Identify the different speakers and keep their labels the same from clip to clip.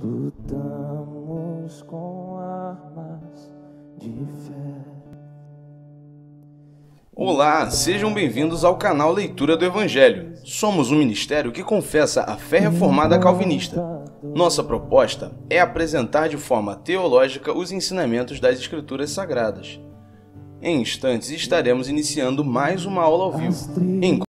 Speaker 1: Lutamos com armas de fé. Olá, sejam bem-vindos ao canal Leitura do Evangelho. Somos um ministério que confessa a fé reformada calvinista. Nossa proposta é apresentar de forma teológica os ensinamentos das Escrituras Sagradas. Em instantes estaremos iniciando mais uma aula ao vivo. Em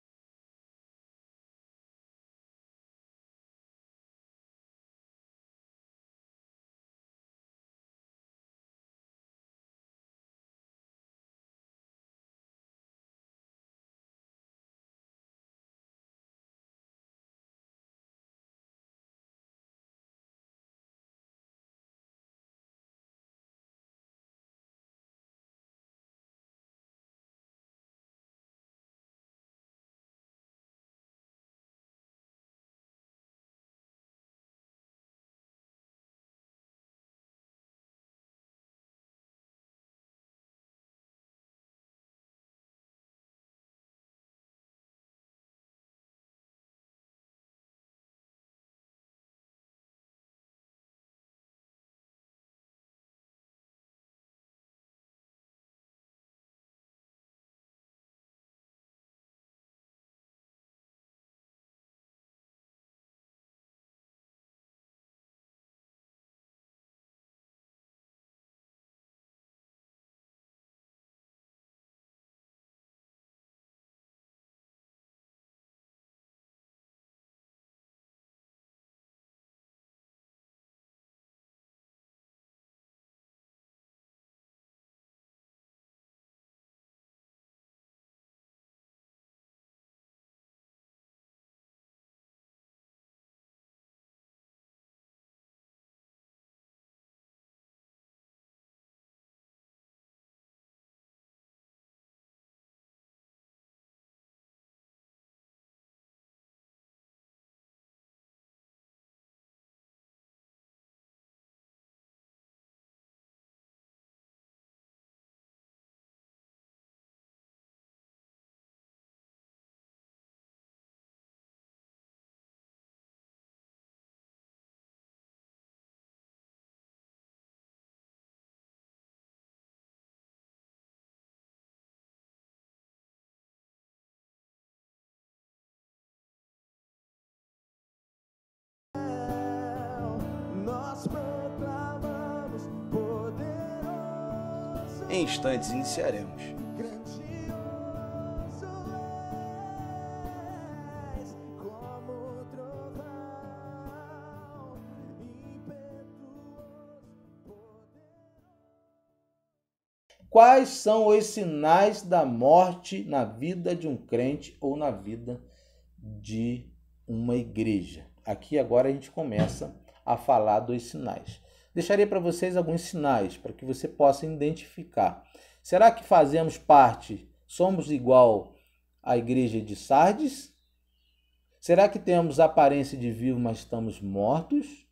Speaker 1: Em instantes iniciaremos. Quais são os sinais da morte na vida de um crente ou na vida de uma igreja? Aqui agora a gente começa a falar dos sinais deixarei para vocês alguns sinais para que você possa identificar. Será que fazemos parte, somos igual à igreja de Sardes? Será que temos aparência de vivo, mas estamos mortos?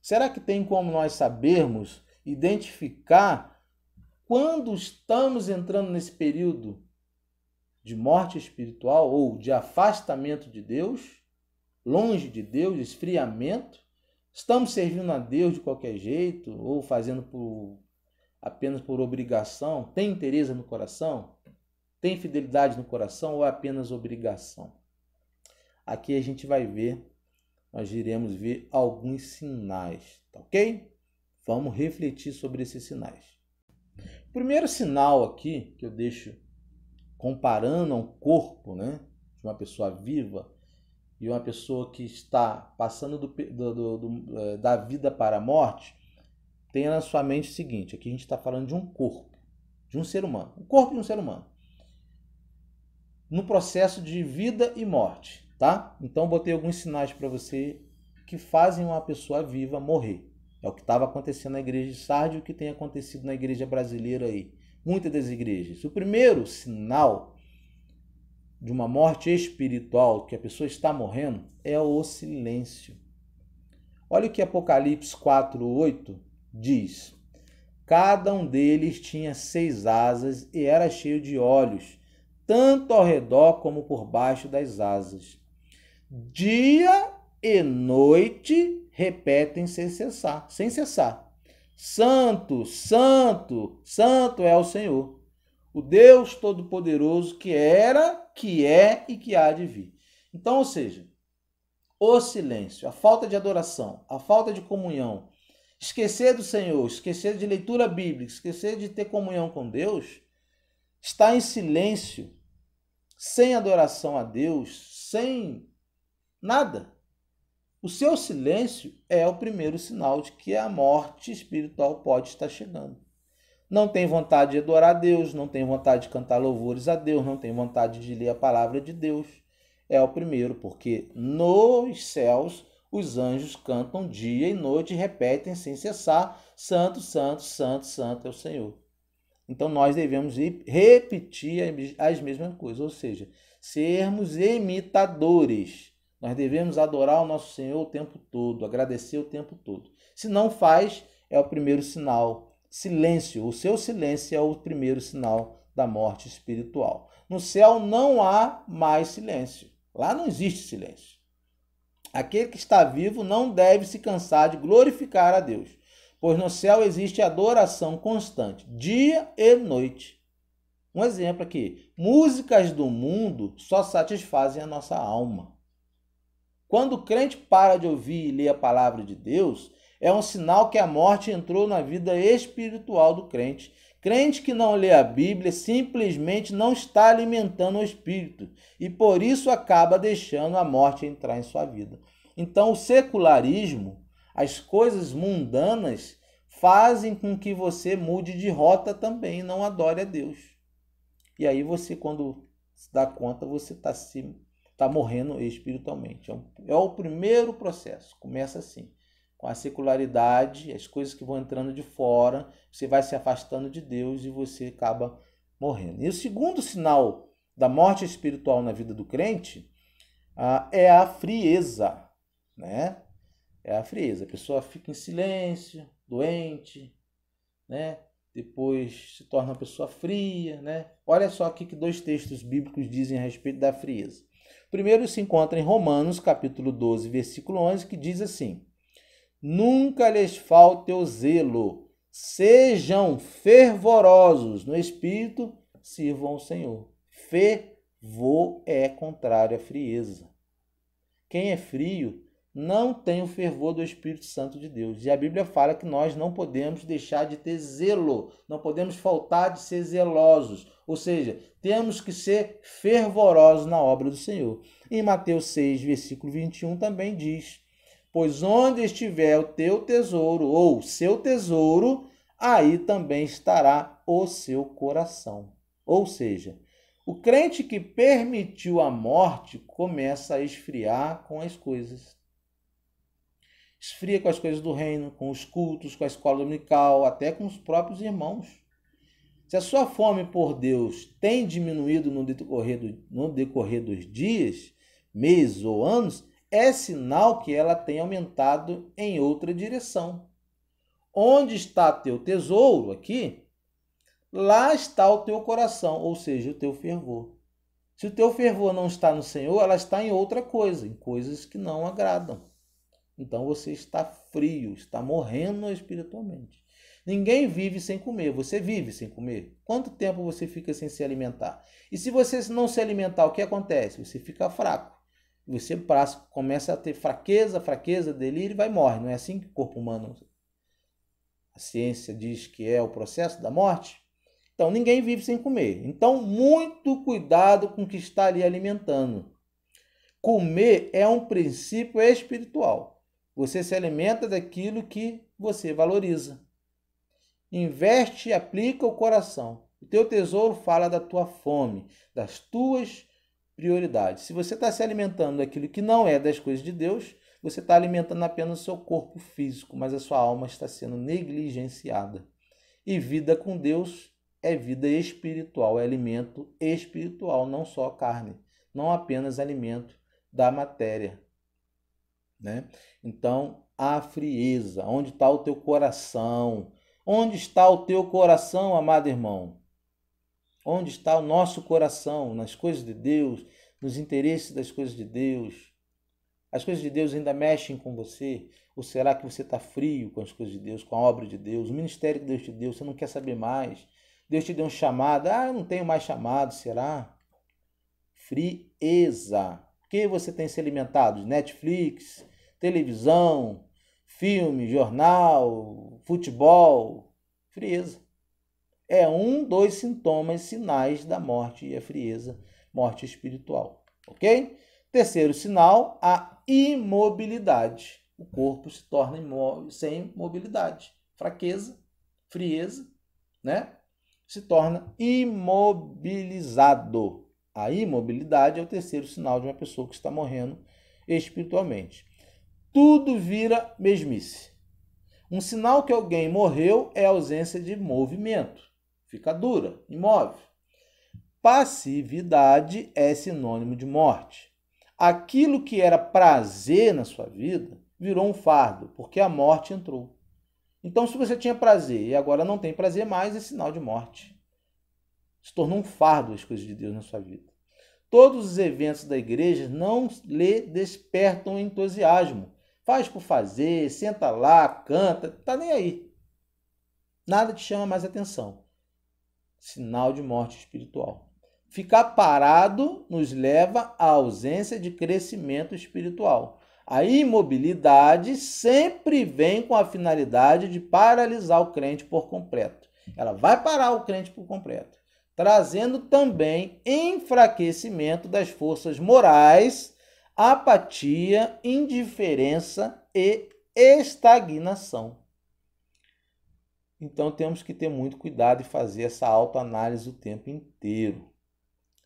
Speaker 1: Será que tem como nós sabermos identificar quando estamos entrando nesse período de morte espiritual ou de afastamento de Deus, longe de Deus, esfriamento? Estamos servindo a Deus de qualquer jeito ou fazendo por, apenas por obrigação? Tem interesse no coração? Tem fidelidade no coração ou é apenas obrigação? Aqui a gente vai ver, nós iremos ver alguns sinais, tá ok? Vamos refletir sobre esses sinais. O primeiro sinal aqui que eu deixo comparando a um corpo, né, de uma pessoa viva, e uma pessoa que está passando do, do, do, eh, da vida para a morte, tenha na sua mente o seguinte: aqui a gente está falando de um corpo, de um ser humano. O corpo de um ser humano. No processo de vida e morte, tá? Então, botei alguns sinais para você que fazem uma pessoa viva morrer. É o que estava acontecendo na igreja de Sardes e o que tem acontecido na igreja brasileira aí. Muitas das igrejas. O primeiro sinal de uma morte espiritual, que a pessoa está morrendo, é o silêncio. Olha o que Apocalipse 4:8 diz: Cada um deles tinha seis asas e era cheio de olhos, tanto ao redor como por baixo das asas. Dia e noite repetem sem cessar, sem cessar. Santo, santo, santo é o Senhor o Deus Todo-Poderoso que era, que é e que há de vir. Então, ou seja, o silêncio, a falta de adoração, a falta de comunhão, esquecer do Senhor, esquecer de leitura bíblica, esquecer de ter comunhão com Deus, está em silêncio, sem adoração a Deus, sem nada. O seu silêncio é o primeiro sinal de que a morte espiritual pode estar chegando não tem vontade de adorar a Deus, não tem vontade de cantar louvores a Deus, não tem vontade de ler a palavra de Deus. É o primeiro, porque nos céus os anjos cantam dia e noite e repetem sem cessar: Santo, Santo, Santo, Santo é o Senhor. Então nós devemos repetir as mesmas coisas, ou seja, sermos imitadores. Nós devemos adorar o nosso Senhor o tempo todo, agradecer o tempo todo. Se não faz, é o primeiro sinal silêncio. O seu silêncio é o primeiro sinal da morte espiritual. No céu não há mais silêncio. Lá não existe silêncio. Aquele que está vivo não deve se cansar de glorificar a Deus, pois no céu existe adoração constante, dia e noite. Um exemplo aqui: músicas do mundo só satisfazem a nossa alma. Quando o crente para de ouvir e ler a palavra de Deus, é um sinal que a morte entrou na vida espiritual do crente. Crente que não lê a Bíblia simplesmente não está alimentando o espírito e por isso acaba deixando a morte entrar em sua vida. Então, o secularismo, as coisas mundanas, fazem com que você mude de rota também e não adore a Deus. E aí você, quando se dá conta, você está tá morrendo espiritualmente. É, é o primeiro processo, começa assim com a secularidade, as coisas que vão entrando de fora, você vai se afastando de Deus e você acaba morrendo. E o segundo sinal da morte espiritual na vida do crente ah, é a frieza, né? É a frieza. A pessoa fica em silêncio, doente, né? Depois se torna uma pessoa fria, né? Olha só aqui que dois textos bíblicos dizem a respeito da frieza. O primeiro se encontra em Romanos, capítulo 12, versículo 11, que diz assim: nunca lhes falte o zelo. Sejam fervorosos no espírito, sirvam ao Senhor. Fervor é contrário à frieza. Quem é frio não tem o fervor do Espírito Santo de Deus. E a Bíblia fala que nós não podemos deixar de ter zelo, não podemos faltar de ser zelosos, ou seja, temos que ser fervorosos na obra do Senhor. Em Mateus 6, versículo 21 também diz: pois onde estiver o teu tesouro ou o seu tesouro, aí também estará o seu coração. Ou seja, o crente que permitiu a morte começa a esfriar com as coisas. Esfria com as coisas do reino, com os cultos, com a escola dominical, até com os próprios irmãos. Se a sua fome por Deus tem diminuído no decorrer, do, no decorrer dos dias, meses ou anos, é sinal que ela tem aumentado em outra direção. Onde está teu tesouro aqui, lá está o teu coração, ou seja, o teu fervor. Se o teu fervor não está no Senhor, ela está em outra coisa, em coisas que não agradam. Então você está frio, está morrendo espiritualmente. Ninguém vive sem comer, você vive sem comer. Quanto tempo você fica sem se alimentar? E se você não se alimentar, o que acontece? Você fica fraco. Você passa, começa a ter fraqueza, fraqueza, delírio e vai morre. Não é assim que o corpo humano. A ciência diz que é o processo da morte. Então ninguém vive sem comer. Então, muito cuidado com o que está ali alimentando. Comer é um princípio espiritual. Você se alimenta daquilo que você valoriza. Investe e aplica o coração. O teu tesouro fala da tua fome, das tuas prioridade. Se você está se alimentando daquilo que não é das coisas de Deus, você está alimentando apenas o seu corpo físico, mas a sua alma está sendo negligenciada. E vida com Deus é vida espiritual, é alimento espiritual, não só carne, não apenas alimento da matéria. Né? Então, a frieza, onde está o teu coração? Onde está o teu coração, amado irmão? Onde está o nosso coração? Nas coisas de Deus, nos interesses das coisas de Deus. As coisas de Deus ainda mexem com você? Ou será que você está frio com as coisas de Deus, com a obra de Deus, o ministério que Deus te deu? Você não quer saber mais? Deus te deu um chamado. Ah, eu não tenho mais chamado, será? Frieza. O que você tem se alimentado? Netflix, televisão, filme, jornal, futebol? Frieza é um dos sintomas, sinais da morte e a frieza, morte espiritual. Ok? Terceiro sinal, a imobilidade. O corpo se torna imóvel, sem mobilidade. Fraqueza, frieza, né? Se torna imobilizado. A imobilidade é o terceiro sinal de uma pessoa que está morrendo espiritualmente. Tudo vira mesmice. Um sinal que alguém morreu é a ausência de movimento fica dura, imóvel. Passividade é sinônimo de morte. Aquilo que era prazer na sua vida virou um fardo, porque a morte entrou. Então, se você tinha prazer e agora não tem prazer mais, é sinal de morte. Se tornou um fardo as coisas de Deus na sua vida. Todos os eventos da igreja não lhe despertam entusiasmo. Faz por fazer, senta lá, canta, tá nem aí. Nada te chama mais atenção sinal de morte espiritual. Ficar parado nos leva à ausência de crescimento espiritual. A imobilidade sempre vem com a finalidade de paralisar o crente por completo. Ela vai parar o crente por completo, trazendo também enfraquecimento das forças morais, apatia, indiferença e estagnação. Então temos que ter muito cuidado e fazer essa autoanálise o tempo inteiro.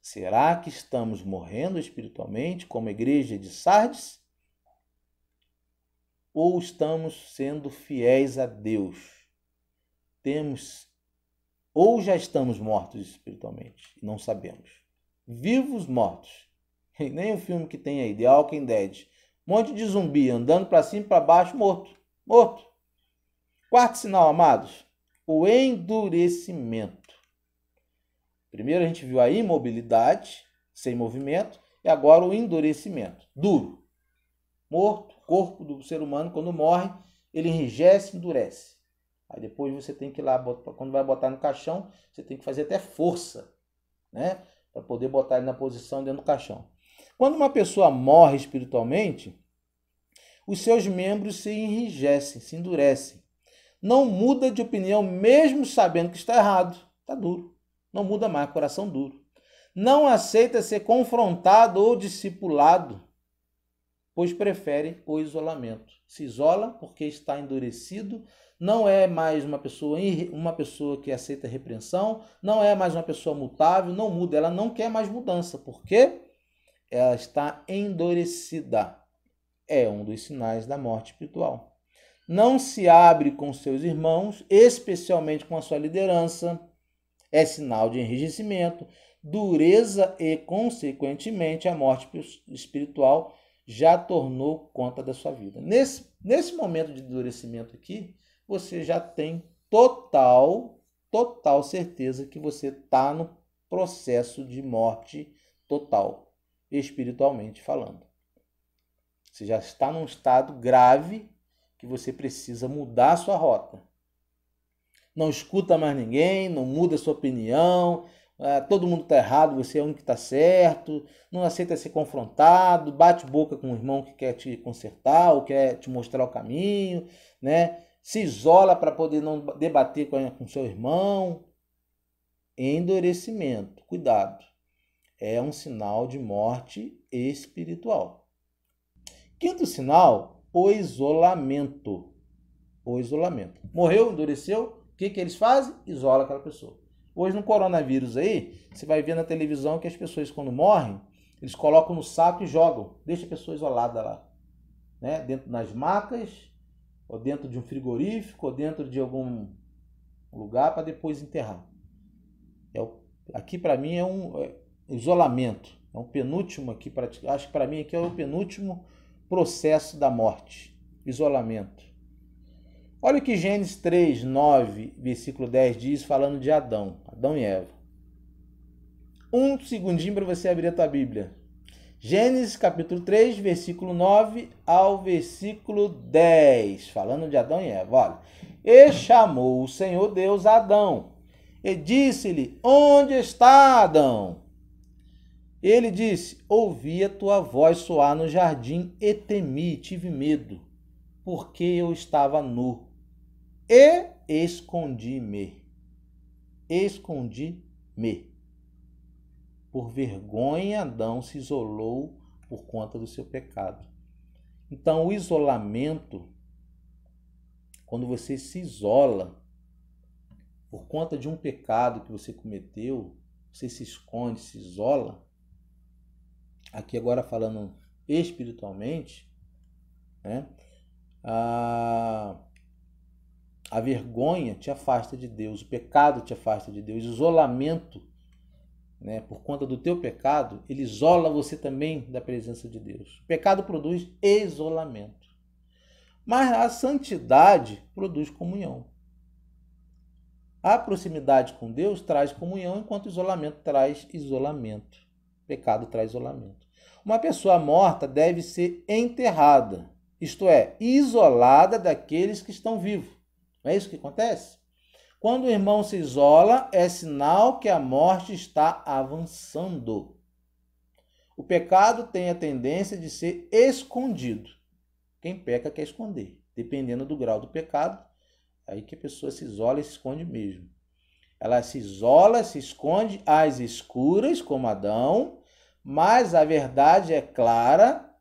Speaker 1: Será que estamos morrendo espiritualmente, como a igreja de Sardes? Ou estamos sendo fiéis a Deus? Temos ou já estamos mortos espiritualmente não sabemos. Vivos mortos. E nem o filme que tem aí, The Walking Dead. Um monte de zumbi andando para cima e para baixo, morto. Morto. Quarto sinal, amados o endurecimento. Primeiro a gente viu a imobilidade, sem movimento, e agora o endurecimento, duro. Morto, corpo do ser humano, quando morre, ele enrijece, endurece. Aí depois você tem que ir lá, quando vai botar no caixão, você tem que fazer até força, né? Para poder botar ele na posição dentro do caixão. Quando uma pessoa morre espiritualmente, os seus membros se enrijecem, se endurecem não muda de opinião mesmo sabendo que está errado. Está duro. Não muda mais, coração duro. Não aceita ser confrontado ou discipulado, pois prefere o isolamento. Se isola porque está endurecido, não é mais uma pessoa, uma pessoa que aceita repreensão, não é mais uma pessoa mutável, não muda, ela não quer mais mudança, porque ela está endurecida. É um dos sinais da morte espiritual não se abre com seus irmãos, especialmente com a sua liderança, é sinal de enrijecimento, dureza e, consequentemente, a morte espiritual já tornou conta da sua vida. Nesse, nesse momento de endurecimento aqui, você já tem total, total certeza que você está no processo de morte total, espiritualmente falando. Você já está num estado grave que você precisa mudar a sua rota. Não escuta mais ninguém, não muda a sua opinião, é, todo mundo está errado, você é o único que está certo, não aceita ser confrontado, bate boca com o irmão que quer te consertar ou quer te mostrar o caminho, né? se isola para poder não debater com, com seu irmão. Endurecimento, cuidado, é um sinal de morte espiritual. Quinto sinal o isolamento. O isolamento. Morreu, endureceu, o que, que eles fazem? Isola aquela pessoa. Hoje no coronavírus aí, você vai ver na televisão que as pessoas quando morrem, eles colocam no saco e jogam. Deixa a pessoa isolada lá. Né? Dentro nas macas, ou dentro de um frigorífico, ou dentro de algum lugar para depois enterrar. É o, aqui para mim é um é, isolamento. É um penúltimo aqui, pra, acho que para mim aqui é o penúltimo processo da morte, isolamento. Olha o que Gênesis 3, 9, versículo 10 diz, falando de Adão, Adão e Eva. Um segundinho para você abrir a tua Bíblia. Gênesis capítulo 3, versículo 9 ao versículo 10, falando de Adão e Eva. Olha. E chamou o Senhor Deus Adão e disse-lhe: Onde está Adão? Ele disse: Ouvi a tua voz soar no jardim e temi, tive medo, porque eu estava nu. E escondi-me. Escondi-me. Por vergonha, Adão se isolou por conta do seu pecado. Então, o isolamento, quando você se isola por conta de um pecado que você cometeu, você se esconde, se isola aqui agora falando espiritualmente, né? a, a vergonha te afasta de Deus, o pecado te afasta de Deus, o isolamento, né, por conta do teu pecado, ele isola você também da presença de Deus. O pecado produz isolamento. Mas a santidade produz comunhão. A proximidade com Deus traz comunhão, enquanto o isolamento traz isolamento. Pecado traz isolamento. Uma pessoa morta deve ser enterrada, isto é, isolada daqueles que estão vivos. Não é isso que acontece? Quando o irmão se isola, é sinal que a morte está avançando. O pecado tem a tendência de ser escondido. Quem peca quer esconder. Dependendo do grau do pecado, é aí que a pessoa se isola e se esconde mesmo. Ela se isola, se esconde às escuras, como Adão, mas a verdade é clara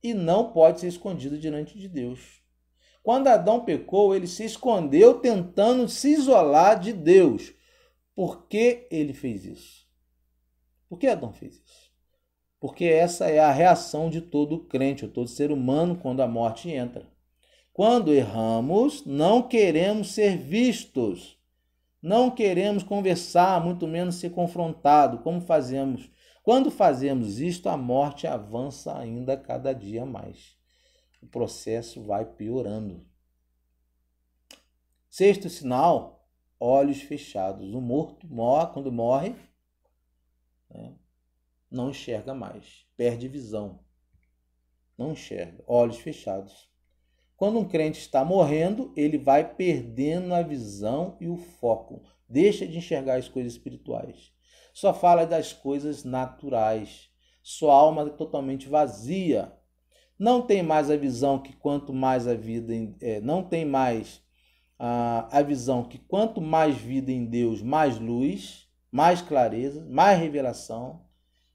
Speaker 1: e não pode ser escondida diante de Deus. Quando Adão pecou, ele se escondeu tentando se isolar de Deus. Por que ele fez isso? Por que Adão fez isso? Porque essa é a reação de todo crente, ou todo ser humano, quando a morte entra. Quando erramos, não queremos ser vistos, não queremos conversar, muito menos ser confrontado. Como fazemos? Quando fazemos isto, a morte avança ainda cada dia mais. O processo vai piorando. Sexto sinal, olhos fechados. O morto morre, quando morre, né, não enxerga mais, perde visão. Não enxerga, olhos fechados. Quando um crente está morrendo, ele vai perdendo a visão e o foco, deixa de enxergar as coisas espirituais só fala das coisas naturais. Sua alma é totalmente vazia. Não tem mais a visão que quanto mais a vida é, não tem mais a visão que quanto mais vida em Deus, mais luz, mais clareza, mais revelação.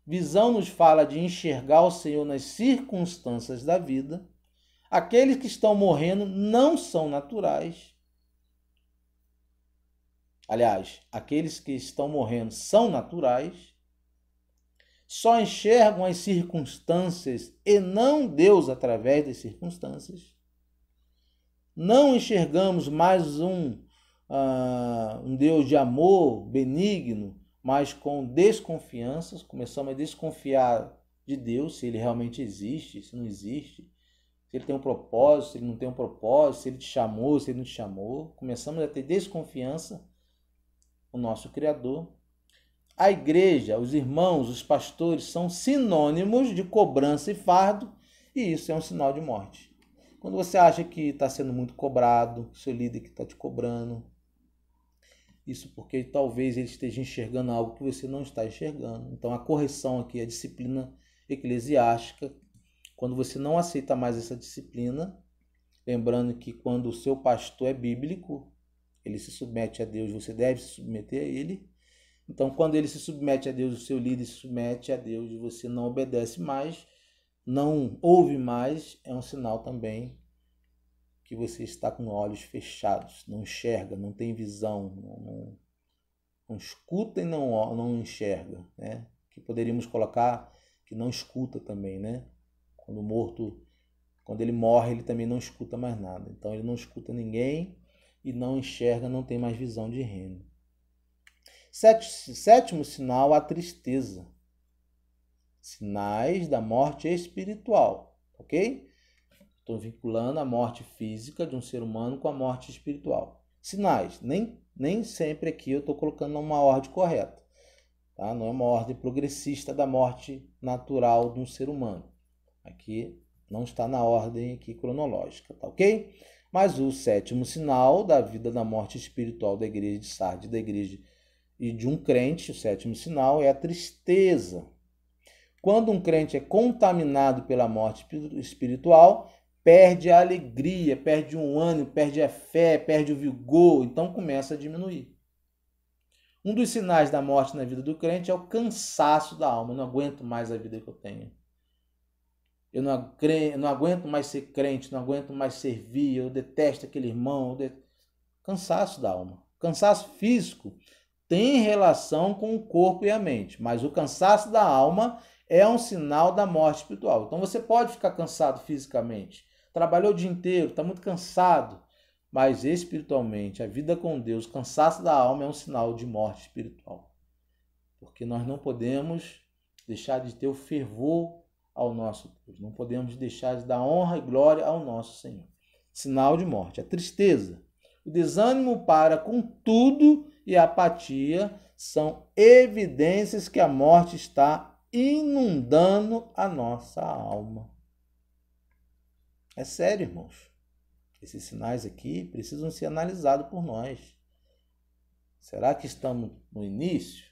Speaker 1: Visão nos fala de enxergar o Senhor nas circunstâncias da vida. Aqueles que estão morrendo não são naturais aliás, aqueles que estão morrendo são naturais, só enxergam as circunstâncias e não Deus através das circunstâncias. Não enxergamos mais um, uh, um Deus de amor benigno, mas com desconfianças. Começamos a desconfiar de Deus, se ele realmente existe, se não existe, se ele tem um propósito, se ele não tem um propósito, se ele te chamou, se ele não te chamou. Começamos a ter desconfiança o nosso Criador. A igreja, os irmãos, os pastores são sinônimos de cobrança e fardo, e isso é um sinal de morte. Quando você acha que está sendo muito cobrado, seu líder que está te cobrando, isso porque talvez ele esteja enxergando algo que você não está enxergando. Então a correção aqui, é a disciplina eclesiástica, quando você não aceita mais essa disciplina, lembrando que quando o seu pastor é bíblico, ele se submete a Deus, você deve se submeter a ele. Então, quando ele se submete a Deus, o seu líder se submete a Deus e você não obedece mais, não ouve mais, é um sinal também que você está com olhos fechados, não enxerga, não tem visão, não, não escuta e não, não enxerga. Né? Que poderíamos colocar que não escuta também, né? Quando morto, quando ele morre, ele também não escuta mais nada. Então ele não escuta ninguém, e não enxerga, não tem mais visão de reino. Sétimo sinal, a tristeza. Sinais da morte espiritual, ok? Estou vinculando a morte física de um ser humano com a morte espiritual. Sinais, nem, nem sempre aqui eu estou colocando uma ordem correta. Tá? Não é uma ordem progressista da morte natural de um ser humano. Aqui não está na ordem aqui cronológica, tá ok? Mas o sétimo sinal da vida da morte espiritual da igreja de Sardes, da igreja e de um crente, o sétimo sinal é a tristeza. Quando um crente é contaminado pela morte espiritual, perde a alegria, perde um ânimo, perde a fé, perde o vigor, então começa a diminuir. Um dos sinais da morte na vida do crente é o cansaço da alma. Eu não aguento mais a vida que eu tenho. Eu não, eu não aguento mais ser crente, não aguento mais servir, eu detesto aquele irmão. Cansaço da alma. Cansaço físico tem relação com o corpo e a mente, mas o cansaço da alma é um sinal da morte espiritual. Então você pode ficar cansado fisicamente, trabalhou o dia inteiro, está muito cansado, mas espiritualmente, a vida com Deus, o cansaço da alma é um sinal de morte espiritual. Porque nós não podemos deixar de ter o fervor ao nosso Deus. Não podemos deixar de dar honra e glória ao nosso Senhor. Sinal de morte, a tristeza, o desânimo para com tudo e a apatia são evidências que a morte está inundando a nossa alma. É sério, irmãos. Esses sinais aqui precisam ser analisados por nós. Será que estamos no início?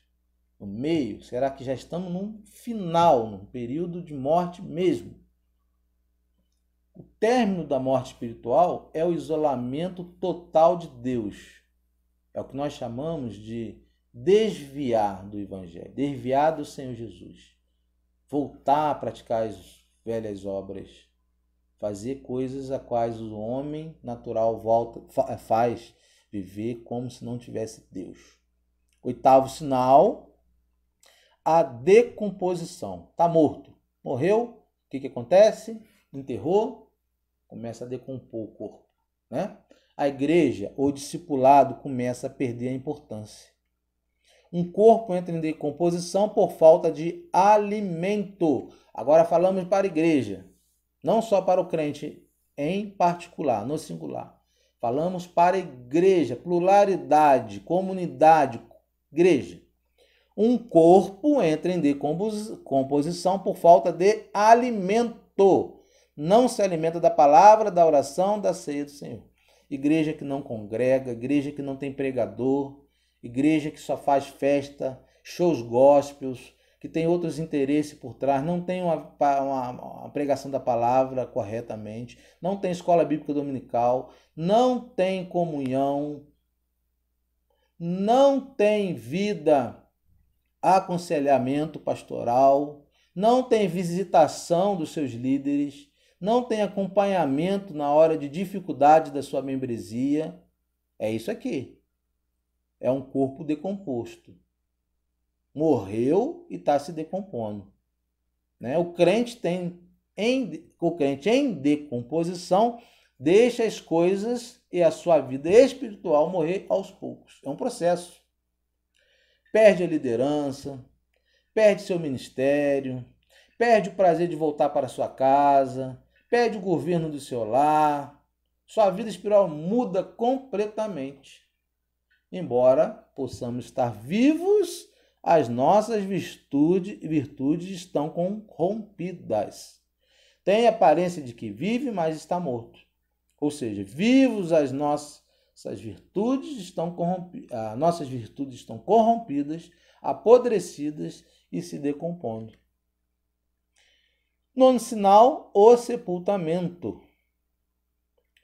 Speaker 1: no meio? Será que já estamos num final, num período de morte mesmo? O término da morte espiritual é o isolamento total de Deus. É o que nós chamamos de desviar do Evangelho, desviar do Senhor Jesus. Voltar a praticar as velhas obras, fazer coisas a quais o homem natural volta, faz, viver como se não tivesse Deus. Oitavo sinal a decomposição. Está morto. Morreu, o que, que acontece? Enterrou, começa a decompor o corpo. Né? A igreja ou discipulado começa a perder a importância. Um corpo entra em decomposição por falta de alimento. Agora falamos para a igreja, não só para o crente em particular, no singular. Falamos para a igreja, pluralidade, comunidade, igreja um corpo entra em decomposição por falta de alimento. Não se alimenta da palavra, da oração, da ceia do Senhor. Igreja que não congrega, igreja que não tem pregador, igreja que só faz festa, shows gospels, que tem outros interesses por trás, não tem uma, uma, uma, pregação da palavra corretamente, não tem escola bíblica dominical, não tem comunhão, não tem vida aconselhamento pastoral, não tem visitação dos seus líderes, não tem acompanhamento na hora de dificuldade da sua membresia. É isso aqui. É um corpo decomposto. Morreu e está se decompondo. Né? O crente tem em, o crente em decomposição deixa as coisas e a sua vida espiritual morrer aos poucos. É um processo perde a liderança, perde seu ministério, perde o prazer de voltar para sua casa, perde o governo do seu lar. Sua vida espiritual muda completamente. Embora possamos estar vivos, as nossas virtude, virtudes estão corrompidas. Tem aparência de que vive, mas está morto. Ou seja, vivos as nossas essas virtudes estão corrompidas, ah, nossas virtudes estão corrompidas, apodrecidas e se decompondo. Nono sinal, o sepultamento.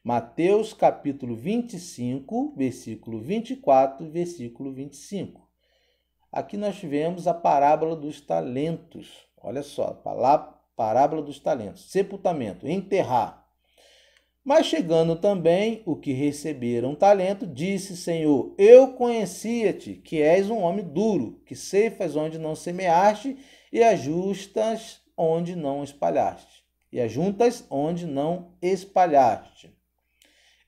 Speaker 1: Mateus capítulo 25, versículo 24, versículo 25. Aqui nós tivemos a parábola dos talentos. Olha só, parábola dos talentos. Sepultamento, enterrar mas chegando também o que receberam talento, disse: Senhor, eu conhecia-te, que és um homem duro, que ceifas onde não semeaste e ajustas onde não espalhaste, e ajuntas onde não espalhaste.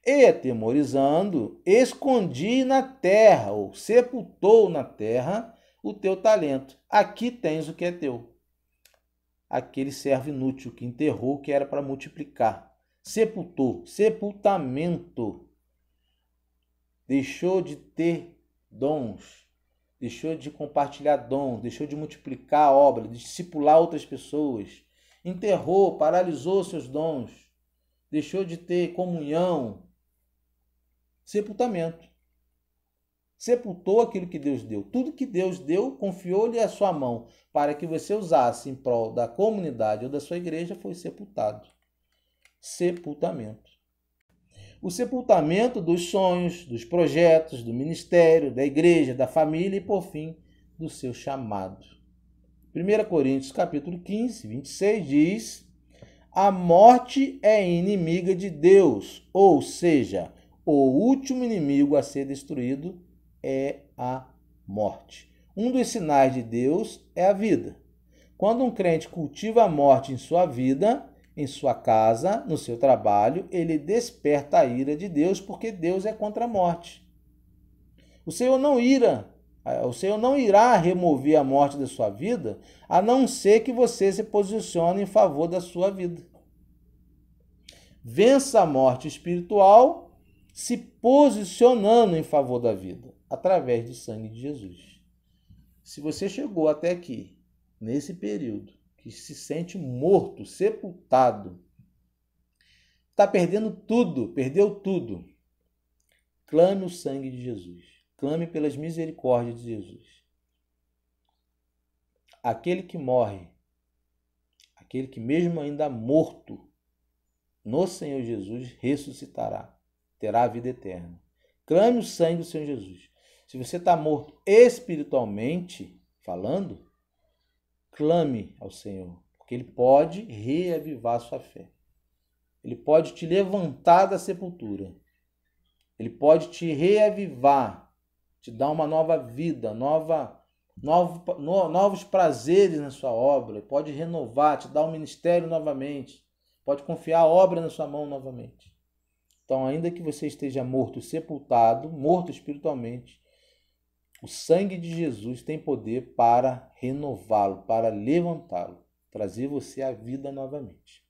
Speaker 1: E, atemorizando, escondi na terra, ou sepultou na terra, o teu talento. Aqui tens o que é teu. Aquele servo inútil que enterrou o que era para multiplicar sepultou, sepultamento. Deixou de ter dons, deixou de compartilhar dons, deixou de multiplicar a obra, de discipular outras pessoas, enterrou, paralisou seus dons, deixou de ter comunhão. Sepultamento. Sepultou aquilo que Deus deu. Tudo que Deus deu, confiou-lhe a sua mão para que você usasse em prol da comunidade ou da sua igreja, foi sepultado sepultamento. O sepultamento dos sonhos, dos projetos, do ministério, da igreja, da família e, por fim, do seu chamado. 1 Coríntios capítulo 15, 26 diz: A morte é inimiga de Deus, ou seja, o último inimigo a ser destruído é a morte. Um dos sinais de Deus é a vida. Quando um crente cultiva a morte em sua vida, em sua casa, no seu trabalho, ele desperta a ira de Deus, porque Deus é contra a morte. O Senhor não ira, eh, o Senhor não irá remover a morte da sua vida, a não ser que você se posicione em favor da sua vida. Vença a morte espiritual se posicionando em favor da vida, através do sangue de Jesus. Se você chegou até aqui, nesse período, que se sente morto, sepultado. Está perdendo tudo, perdeu tudo. Clame o sangue de Jesus. Clame pelas misericórdias de Jesus. Aquele que morre, aquele que mesmo ainda morto, no Senhor Jesus ressuscitará, terá a vida eterna. Clame o sangue do Senhor Jesus. Se você está morto espiritualmente falando, clame ao Senhor, porque Ele pode reavivar sua fé. Ele pode te levantar da sepultura. Ele pode te reavivar, te dar uma nova vida, nova, novo, no, novos prazeres na sua obra. Ele pode renovar, te dar o um ministério novamente. Pode confiar a obra na sua mão novamente. Então, ainda que você esteja morto, sepultado, morto espiritualmente, o sangue de Jesus tem poder para renová-lo, para levantá-lo, trazer você à vida novamente.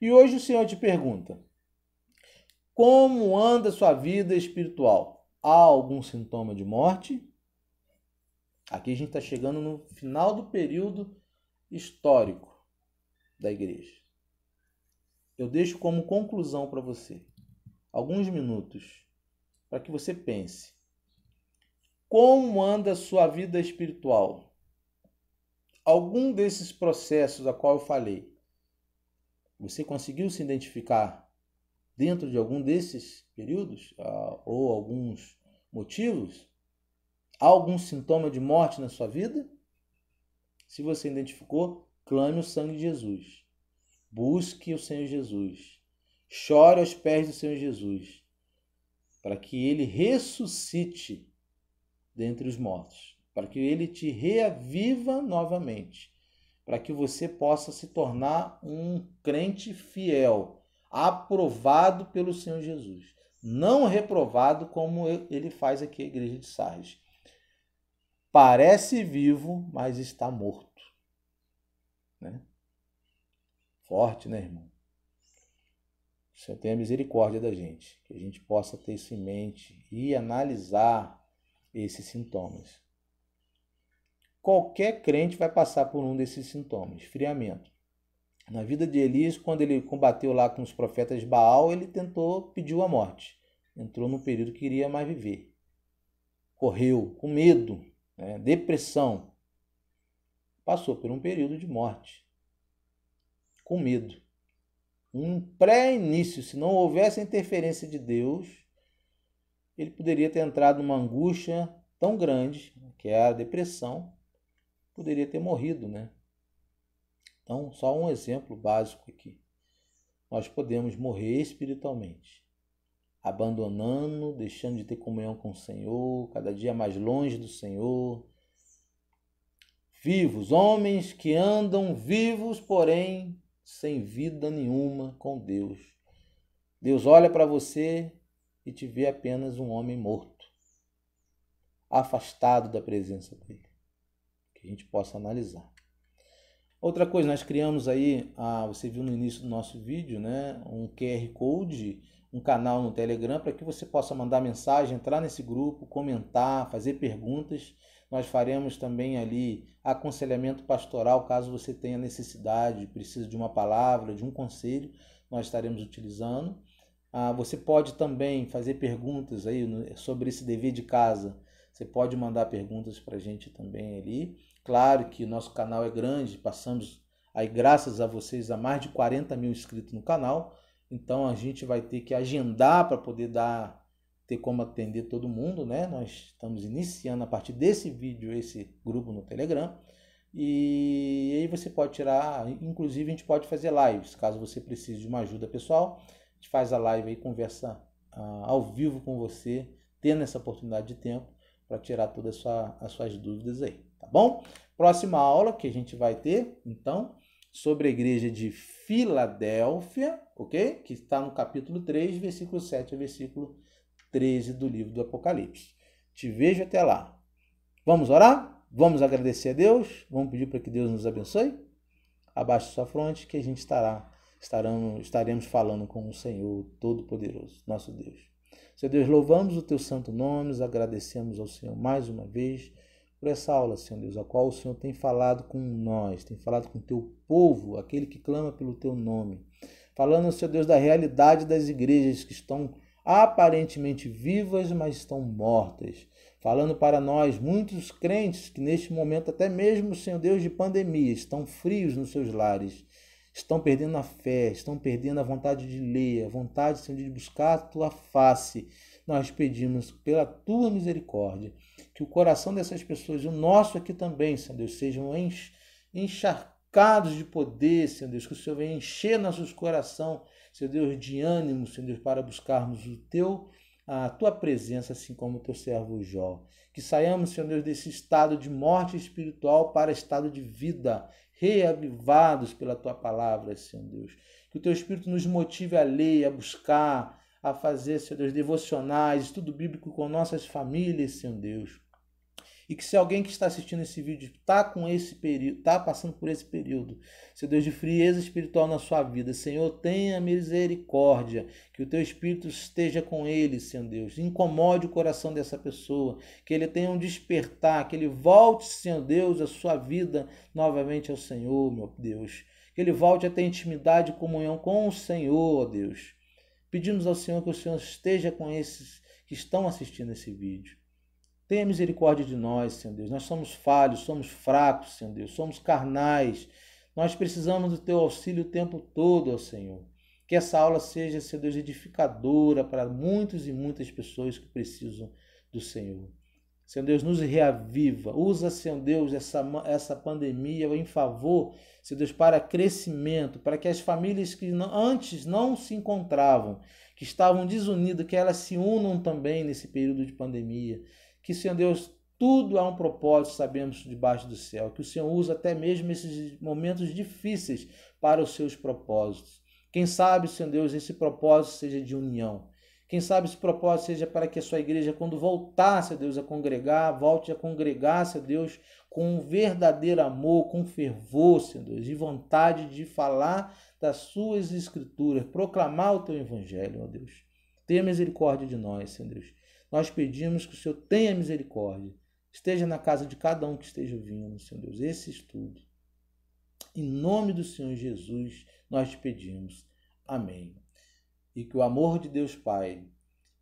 Speaker 1: E hoje o Senhor te pergunta: como anda a sua vida espiritual? Há algum sintoma de morte? Aqui a gente está chegando no final do período histórico da igreja. Eu deixo como conclusão para você alguns minutos para que você pense como anda sua vida espiritual? Algum desses processos a qual eu falei, você conseguiu se identificar dentro de algum desses períodos ah, ou alguns motivos? Há algum sintoma de morte na sua vida? Se você identificou, clame o sangue de Jesus. Busque o Senhor Jesus. Chore aos pés do Senhor Jesus, para que ele ressuscite dentre os mortos, para que ele te reaviva novamente, para que você possa se tornar um crente fiel, aprovado pelo Senhor Jesus, não reprovado como ele faz aqui a igreja de Sardes. Parece vivo, mas está morto. Né? Forte, né, irmão? O Senhor tenha misericórdia da gente, que a gente possa ter isso em mente e analisar esses sintomas. Qualquer crente vai passar por um desses sintomas, esfriamento. Na vida de Elias, quando ele combateu lá com os profetas Baal, ele tentou, pediu a morte. Entrou num período que iria mais viver. Correu com medo, né? depressão. Passou por um período de morte. Com medo. Um pré-início, se não houvesse a interferência de Deus, ele poderia ter entrado numa angústia tão grande, que é a depressão, poderia ter morrido, né? Então, só um exemplo básico aqui. Nós podemos morrer espiritualmente, abandonando, deixando de ter comunhão com o Senhor, cada dia mais longe do Senhor. Vivos, homens que andam vivos, porém sem vida nenhuma com Deus. Deus olha para você e te vê apenas um homem morto, afastado da presença dele. Que a gente possa analisar. Outra coisa, nós criamos aí, ah, você viu no início do nosso vídeo, né, um QR Code, um canal no Telegram, para que você possa mandar mensagem, entrar nesse grupo, comentar, fazer perguntas. Nós faremos também ali aconselhamento pastoral, caso você tenha necessidade, precise de uma palavra, de um conselho, nós estaremos utilizando. Ah, você pode também fazer perguntas aí sobre esse dever de casa. Você pode mandar perguntas para a gente também ali. Claro que o nosso canal é grande, passamos aí, graças a vocês, a mais de 40 mil inscritos no canal. Então a gente vai ter que agendar para poder dar ter como atender todo mundo, né? Nós estamos iniciando a partir desse vídeo esse grupo no Telegram. E aí você pode tirar, inclusive a gente pode fazer lives, caso você precise de uma ajuda pessoal gente faz a live e conversa ah, ao vivo com você, tendo essa oportunidade de tempo para tirar todas sua, as suas dúvidas aí, tá bom? Próxima aula que a gente vai ter, então, sobre a igreja de Filadélfia, ok? Que está no capítulo 3, versículo 7 a versículo 13 do livro do Apocalipse. Te vejo até lá. Vamos orar? Vamos agradecer a Deus? Vamos pedir para que Deus nos abençoe? Abaixe sua fronte que a gente estará estaremos, estaremos falando com o Senhor Todo-Poderoso, nosso Deus. Seu Deus, louvamos o teu santo nome, agradecemos ao Senhor mais uma vez por essa aula, Senhor Deus, a qual o Senhor tem falado com nós, tem falado com o teu povo, aquele que clama pelo teu nome. Falando, Senhor Deus, da realidade das igrejas que estão aparentemente vivas, mas estão mortas. Falando para nós, muitos crentes que neste momento, até mesmo, Senhor Deus, de pandemia, estão frios nos seus lares estão perdendo a fé, estão perdendo a vontade de ler, a vontade, Senhor, de buscar a tua face. Nós pedimos pela tua misericórdia que o coração dessas pessoas e o nosso aqui também, Senhor Deus, sejam encharcados de poder, Senhor Deus, que o Senhor venha encher nossos corações, Senhor Deus, de ânimo, Senhor Deus, para buscarmos o teu a tua presença, assim como o teu servo Jó. Que saiamos, Senhor Deus, desse estado de morte espiritual para estado de vida, reavivados pela tua palavra, Senhor Deus. Que o teu Espírito nos motive a ler, a buscar, a fazer, Senhor Deus, devocionais, estudo bíblico com nossas famílias, Senhor Deus. E que se alguém que está assistindo esse vídeo está com esse período, está passando por esse período, seu Deus de frieza espiritual na sua vida, Senhor, tenha misericórdia, que o teu espírito esteja com ele, Senhor Deus. Incomode o coração dessa pessoa, que ele tenha um despertar, que ele volte, Senhor Deus, a sua vida novamente ao Senhor, meu Deus. Que ele volte a ter intimidade e comunhão com o Senhor, ó Deus. Pedimos ao Senhor que o Senhor esteja com esses que estão assistindo esse vídeo. Tenha misericórdia de nós, Senhor Deus. Nós somos falhos, somos fracos, Senhor Deus. Somos carnais. Nós precisamos do teu auxílio o tempo todo, ó Senhor. Que essa aula seja, Senhor Deus, edificadora para muitos e muitas pessoas que precisam do Senhor. Senhor Deus, nos reaviva. Usa, Senhor Deus, essa, essa pandemia em favor, Senhor Deus, para crescimento, para que as famílias que não, antes não se encontravam, que estavam desunidas, que elas se unam também nesse período de pandemia que, Senhor Deus, tudo há um propósito, sabemos, debaixo do céu, que o Senhor usa até mesmo esses momentos difíceis para os seus propósitos. Quem sabe, Senhor Deus, esse propósito seja de união. Quem sabe esse propósito seja para que a sua igreja, quando voltar, Senhor Deus, a congregar, volte a congregar, Senhor Deus, com um verdadeiro amor, com fervor, Senhor Deus, e vontade de falar das suas escrituras, proclamar o teu evangelho, ó Deus. Tenha misericórdia de nós, Senhor Deus. Nós pedimos que o Senhor tenha misericórdia. Esteja na casa de cada um que esteja vindo, Senhor Deus, esse estudo. Em nome do Senhor Jesus, nós te pedimos. Amém. E que o amor de Deus Pai,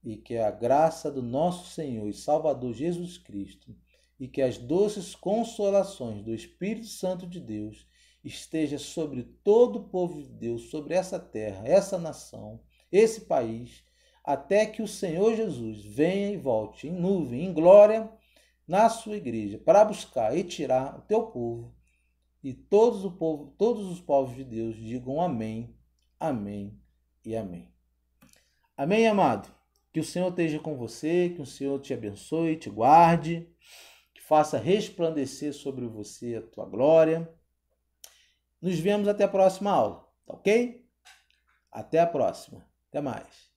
Speaker 1: e que a graça do nosso Senhor e Salvador Jesus Cristo, e que as doces consolações do Espírito Santo de Deus esteja sobre todo o povo de Deus, sobre essa terra, essa nação, esse país até que o Senhor Jesus venha e volte em nuvem, em glória, na sua igreja, para buscar e tirar o teu povo. E todos, o povo, todos os povos de Deus digam amém, amém e amém. Amém, amado? Que o Senhor esteja com você, que o Senhor te abençoe, te guarde, que faça resplandecer sobre você a tua glória. Nos vemos até a próxima aula, tá ok? Até a próxima. Até mais.